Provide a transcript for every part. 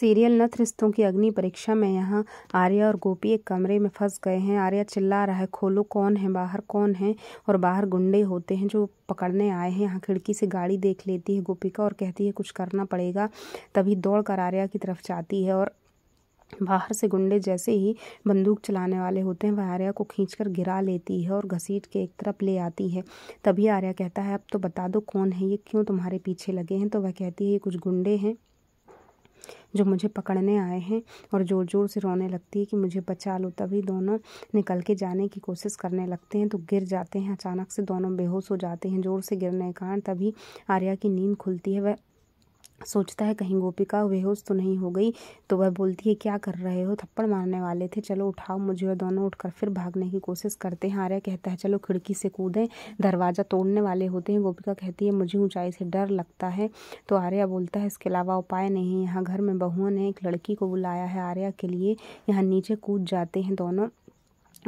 serial नथ रिश्तों की अग्नि परीक्षा में यहाँ आर्या और गोपी एक कमरे में फंस गए हैं आर्या चिल्ला रहा है खोलो कौन है बाहर कौन है और बाहर गुंडे होते हैं जो पकड़ने आए हैं यहाँ खिड़की से गाड़ी देख लेती है गोपिका और कहती है कुछ करना पड़ेगा तभी दौड़ कर आर्या की तरफ जाती है और बाहर से गुंडे जैसे ही बंदूक चलाने वाले होते हैं वह आर्या को खींचकर गिरा लेती है और घसीट के एक तरफ ले आती है तभी आर्या कहता है अब तो बता दो कौन है ये क्यों तुम्हारे पीछे लगे हैं तो वह कहती है ये कुछ गुंडे हैं जो मुझे पकड़ने आए हैं और ज़ोर ज़ोर से रोने लगती है कि मुझे बचा लो तभी दोनों निकल के जाने की कोशिश करने लगते हैं तो गिर जाते हैं अचानक से दोनों बेहोश हो जाते हैं ज़ोर से गिरने के कारण तभी आर्या की नींद खुलती है वह सोचता है कहीं गोपिका बेहोश तो नहीं हो गई तो वह बोलती है क्या कर रहे हो थप्पड़ मारने वाले थे चलो उठाओ मुझे वह दोनों उठकर फिर भागने की कोशिश करते हैं आर्या कहता है चलो खिड़की से कूदें दरवाज़ा तोड़ने वाले होते हैं गोपिका कहती है मुझे ऊंचाई से डर लगता है तो आर्या बोलता है इसके अलावा उपाय नहीं है यहाँ घर में बहुओं ने एक लड़की को बुलाया है आर्या के लिए यहाँ नीचे कूद जाते हैं दोनों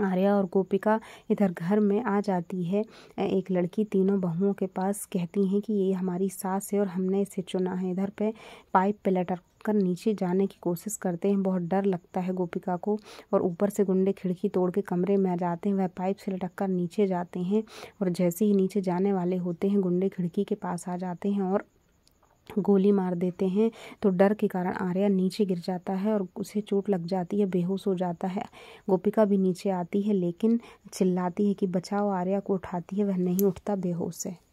आर्या और गोपिका इधर घर में आ जाती है एक लड़की तीनों बहुओं के पास कहती हैं कि ये हमारी सास है और हमने इसे चुना है इधर पे पाइप पे लटक कर नीचे जाने की कोशिश करते हैं बहुत डर लगता है गोपिका को और ऊपर से गुंडे खिड़की तोड़ के कमरे में आ जाते हैं वह पाइप से लटक कर नीचे जाते हैं और जैसे ही नीचे जाने वाले होते हैं गुंडे खिड़की के पास आ जाते हैं और गोली मार देते हैं तो डर के कारण आर्या नीचे गिर जाता है और उसे चोट लग जाती है बेहोश हो जाता है गोपिका भी नीचे आती है लेकिन चिल्लाती है कि बचाओ आर्या को उठाती है वह नहीं उठता बेहोश है